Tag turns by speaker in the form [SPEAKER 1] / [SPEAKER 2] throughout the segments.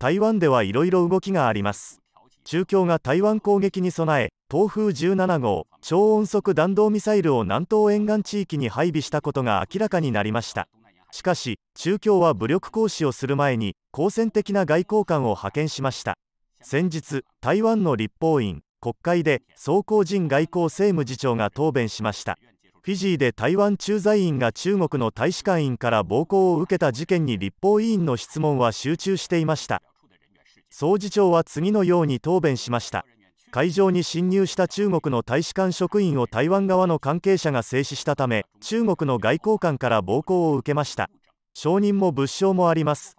[SPEAKER 1] 台湾ではいろいろ動きがあります中共が台湾攻撃に備え東風17号超音速弾道ミサイルを南東沿岸地域に配備したことが明らかになりましたしかし中共は武力行使をする前に好戦的な外交官を派遣しました先日台湾の立法院国会で総工人外交政務次長が答弁しましたフィジーで台湾駐在員が中国の大使館員から暴行を受けた事件に立法委員の質問は集中していました総事長は次のように答弁しました会場に侵入した中国の大使館職員を台湾側の関係者が制止したため中国の外交官から暴行を受けました証人も物証もあります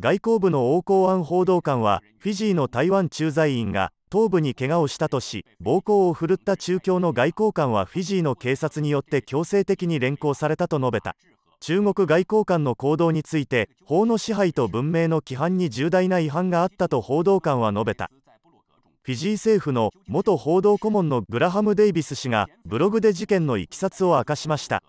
[SPEAKER 1] 外交部の王公安報道官はフィジーの台湾駐在員が頭部に怪我をしたとし暴行を振るった中共の外交官はフィジーの警察によって強制的に連行されたと述べた中国外交官の行動について法の支配と文明の規範に重大な違反があったと報道官は述べたフィジー政府の元報道顧問のグラハム・デイビス氏がブログで事件のいきさつを明かしました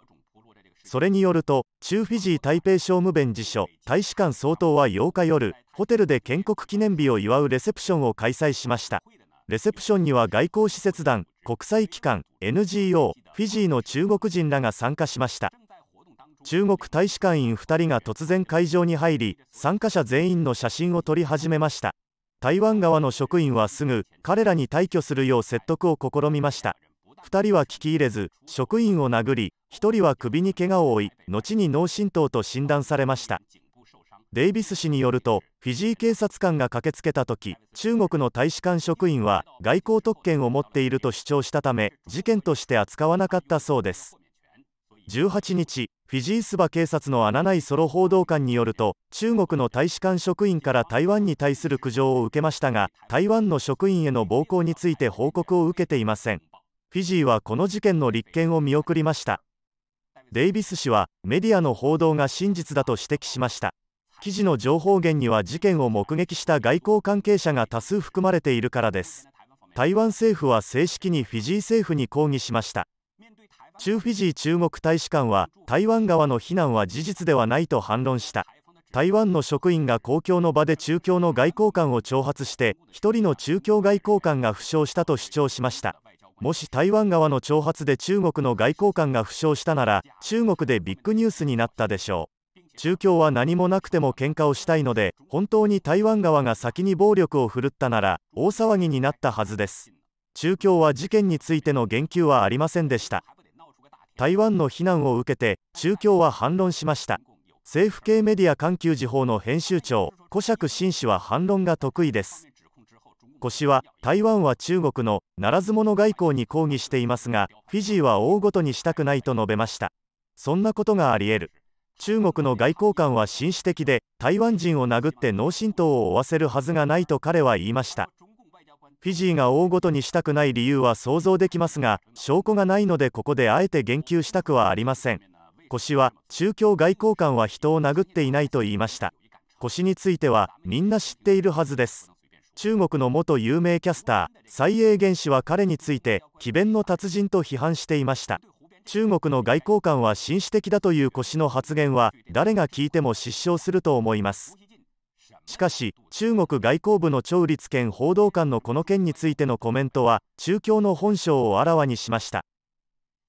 [SPEAKER 1] それによると中フィジー台北商務弁事所大使館総統は8日夜ホテルで建国記念日を祝うレセプションを開催しましたレセプションには外交使節団国際機関 NGO フィジーの中国人らが参加しました中国大使館員2人が突然会場に入り参加者全員の写真を撮り始めました台湾側の職員はすぐ彼らに退去するよう説得を試みました2人は聞き入れず職員を殴り1人は首に怪我を負い後に脳震盪と診断されましたデイビス氏によるとフィジー警察官が駆けつけた時中国の大使館職員は外交特権を持っていると主張したため事件として扱わなかったそうです18日フィジースバ警察の穴内ソロ報道官によると中国の大使館職員から台湾に対する苦情を受けましたが台湾の職員への暴行について報告を受けていませんフィジーはこの事件の立件を見送りましたデイビス氏はメディアの報道が真実だと指摘しました記事の情報源には事件を目撃した外交関係者が多数含まれているからです台湾政府は正式にフィジー政府に抗議しました中フィジー中国大使館は台湾側の非難は事実ではないと反論した台湾の職員が公共の場で中共の外交官を挑発して1人の中共外交官が負傷したと主張しましたもし台湾側の挑発で中国の外交官が負傷したなら中国でビッグニュースになったでしょう中共は何もなくても喧嘩をしたいので本当に台湾側が先に暴力を振るったなら大騒ぎになったはずです中共は事件についての言及はありませんでした台湾の非難を受けて中共は反論しました政府系メディア環球時報の編集長古釈新氏は反論が得意です古氏は台湾は中国のならず者外交に抗議していますがフィジーは大ごとにしたくないと述べましたそんなことがあり得る中国の外交官は紳士的で台湾人を殴って脳震盪を負わせるはずがないと彼は言いましたフィジーが大ごとにしたくない理由は想像できますが証拠がないのでここであえて言及したくはありません腰は中共外交官は人を殴っていないと言いました腰についてはみんな知っているはずです中国の元有名キャスター蔡英元氏は彼について詭弁の達人と批判していました中国の外交官は紳士的だという腰の発言は誰が聞いても失笑すると思いますしかし中国外交部の趙立堅報道官のこの件についてのコメントは中共の本性をあらわにしました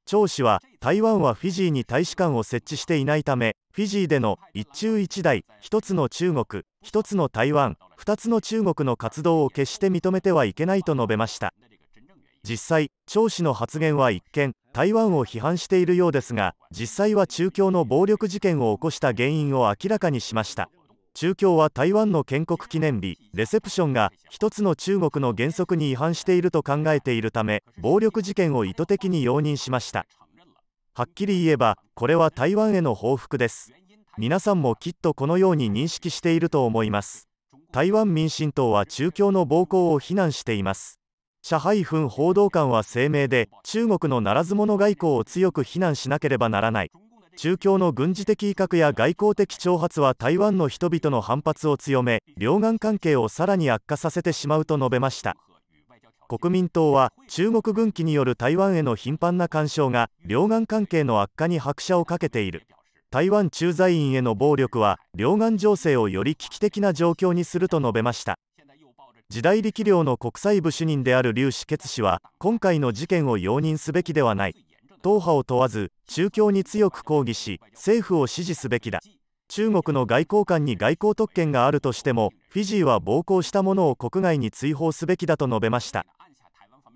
[SPEAKER 1] 趙氏は台湾はフィジーに大使館を設置していないためフィジーでの一中一台一つの中国一つの台湾二つの中国の活動を決して認めてはいけないと述べました実際趙氏の発言は一見台湾を批判しているようですが実際は中共の暴力事件を起こした原因を明らかにしました中共は台湾の建国記念日レセプションが一つの中国の原則に違反していると考えているため暴力事件を意図的に容認しましたはっきり言えばこれは台湾への報復です皆さんもきっとこのように認識していると思います台湾民進党は中共の暴行を非難しています社配分報道官は声明で中国のならず者外交を強く非難しなければならない中共の軍事的威嚇や外交的挑発は台湾の人々の反発を強め両岸関係をさらに悪化させてしまうと述べました国民党は中国軍機による台湾への頻繁な干渉が両岸関係の悪化に拍車をかけている台湾駐在員への暴力は両岸情勢をより危機的な状況にすると述べました時代力量の国際部主任である劉志傑氏は今回の事件を容認すべきではない党派を問わず宗教に強く抗議し政府を支持すべきだ中国の外交官に外交特権があるとしてもフィジーは暴行した者を国外に追放すべきだと述べました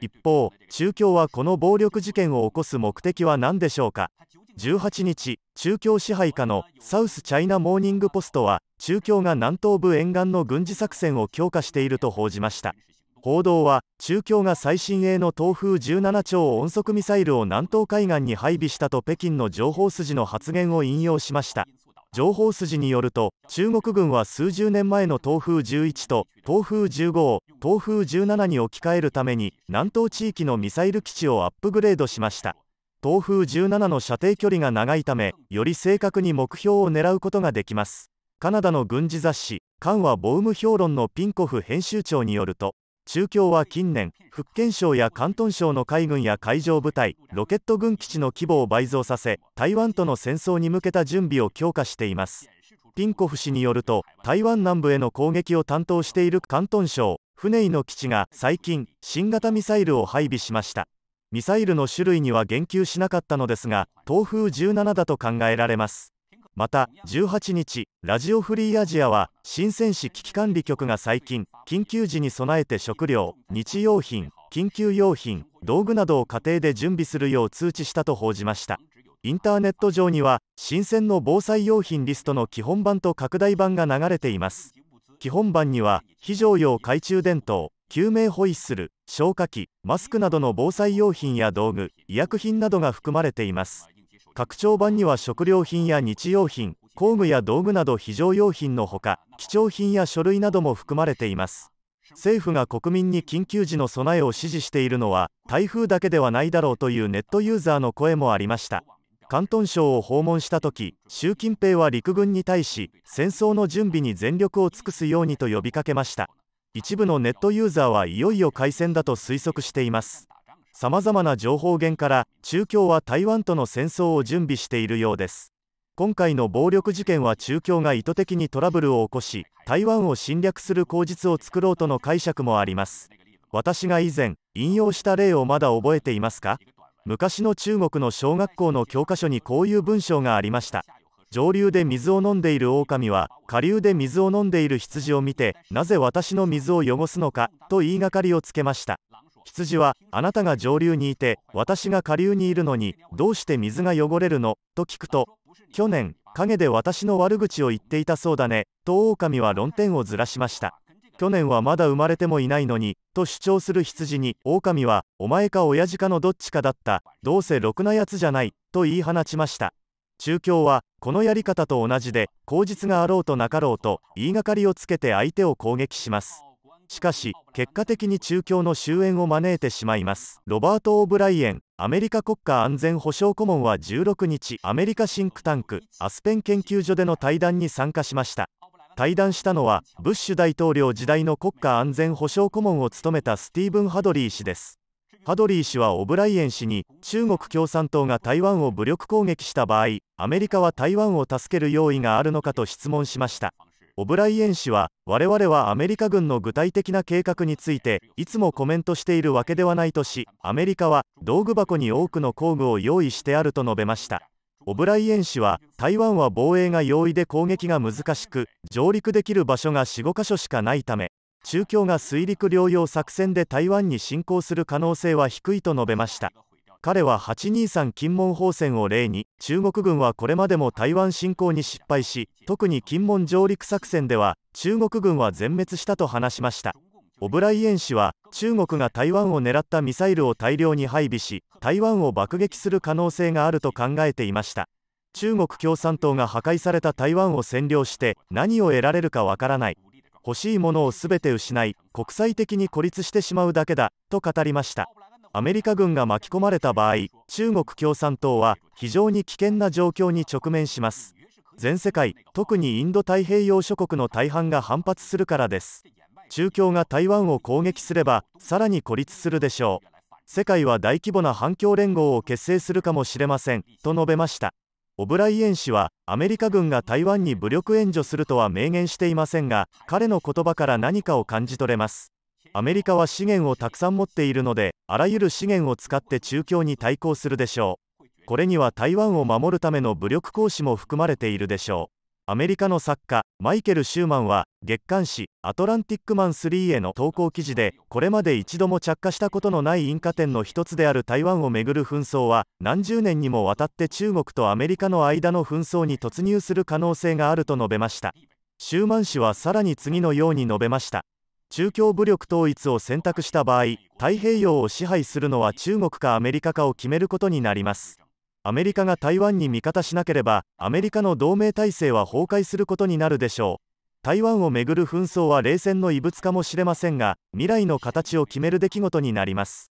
[SPEAKER 1] 一方中共はこの暴力事件を起こす目的は何でしょうか18日中共支配下のサウスチャイナモーニングポストは中共が南東部沿岸の軍事作戦を強化していると報じました報道は中共が最新鋭の東風17丁音速ミサイルを南東海岸に配備したと北京の情報筋の発言を引用しました情報筋によると中国軍は数十年前の東風11と東風15を東風17に置き換えるために南東地域のミサイル基地をアップグレードしました東風17の射程距離が長いためより正確に目標を狙うことができますカナダの軍事雑誌「カンはボウム評論のピンコフ編集長によると中共は近年福建省や広東省の海軍や海上部隊ロケット軍基地の規模を倍増させ台湾との戦争に向けた準備を強化していますピンコフ氏によると台湾南部への攻撃を担当している広東省船井の基地が最近新型ミサイルを配備しましたミサイルの種類には言及しなかったのですが東風17だと考えられますまた18日ラジオフリーアジアは深セン市危機管理局が最近緊急時に備えて食料日用品緊急用品道具などを家庭で準備するよう通知したと報じましたインターネット上には新鮮の防災用品リストの基本版と拡大版が流れています基本版には非常用懐中電灯救命ホイッスル消火器マスクなどの防災用品や道具医薬品などが含まれています拡張版には食料品や日用品工具や道具など非常用品のほか貴重品や書類なども含まれています政府が国民に緊急時の備えを指示しているのは台風だけではないだろうというネットユーザーの声もありました広東省を訪問した時習近平は陸軍に対し戦争の準備に全力を尽くすようにと呼びかけました一部のネットユーザーはいよいよ開戦だと推測していますさまざまな情報源から中共は台湾との戦争を準備しているようです今回の暴力事件は中共が意図的にトラブルを起こし台湾を侵略する口実を作ろうとの解釈もあります私が以前引用した例をまだ覚えていますか昔の中国の小学校の教科書にこういう文章がありました上流で水を飲んでいる狼は下流で水を飲んでいる羊を見てなぜ私の水を汚すのかと言いがかりをつけました羊はあなたが上流にいて私が下流にいるのにどうして水が汚れるのと聞くと去年陰で私の悪口を言っていたそうだねと狼は論点をずらしました去年はまだ生まれてもいないのにと主張する羊に狼はお前か親父かのどっちかだったどうせろくなやつじゃないと言い放ちました中共はこのやり方と同じで口実があろうとなかろうと言いがかりをつけて相手を攻撃しますしかし結果的に中共の終焉を招いてしまいますロバート・オブライエンアメリカ国家安全保障顧問は16日アメリカシンクタンクアスペン研究所での対談に参加しました対談したのはブッシュ大統領時代の国家安全保障顧問を務めたスティーブン・ハドリー氏ですハドリー氏はオブライエン氏に中国共産党が台湾を武力攻撃した場合アメリカは台湾を助ける用意があるのかと質問しましたオブライエン氏は我々はアメリカ軍の具体的な計画についていつもコメントしているわけではないとしアメリカは道具箱に多くの工具を用意してあると述べましたオブライエン氏は台湾は防衛が容易で攻撃が難しく上陸できる場所が45か所しかないため中共が水陸両用作戦で台湾に侵攻する可能性は低いと述べました彼は823金門法戦を例に中国軍はこれまでも台湾侵攻に失敗し特に金門上陸作戦では中国軍は全滅したと話しましたオブライエン氏は中国が台湾を狙ったミサイルを大量に配備し台湾を爆撃する可能性があると考えていました中国共産党が破壊された台湾を占領して何を得られるかわからない欲しいものを全て失い国際的に孤立してしまうだけだと語りましたアメリカ軍が巻き込まれた場合中国共産党は非常に危険な状況に直面します全世界特にインド太平洋諸国の大半が反発するからです中共が台湾を攻撃すればさらに孤立するでしょう世界は大規模な反共連合を結成するかもしれませんと述べましたオブライエン氏はアメリカ軍が台湾に武力援助するとは明言していませんが彼の言葉から何かを感じ取れますアメリカは資源をたくさん持っているのであらゆる資源を使って中共に対抗するでしょうこれには台湾を守るための武力行使も含まれているでしょうアメリカの作家マイケル・シューマンは月刊誌「アトランティックマン3」への投稿記事でこれまで一度も着火したことのない引火点の一つである台湾をめぐる紛争は何十年にもわたって中国とアメリカの間の紛争に突入する可能性があると述べましたシューマン氏はさらに次のように述べました中共武力統一を選択した場合太平洋を支配するのは中国かアメリカかを決めることになりますアメリカが台湾に味方しなければアメリカの同盟体制は崩壊することになるでしょう台湾をめぐる紛争は冷戦の異物かもしれませんが未来の形を決める出来事になります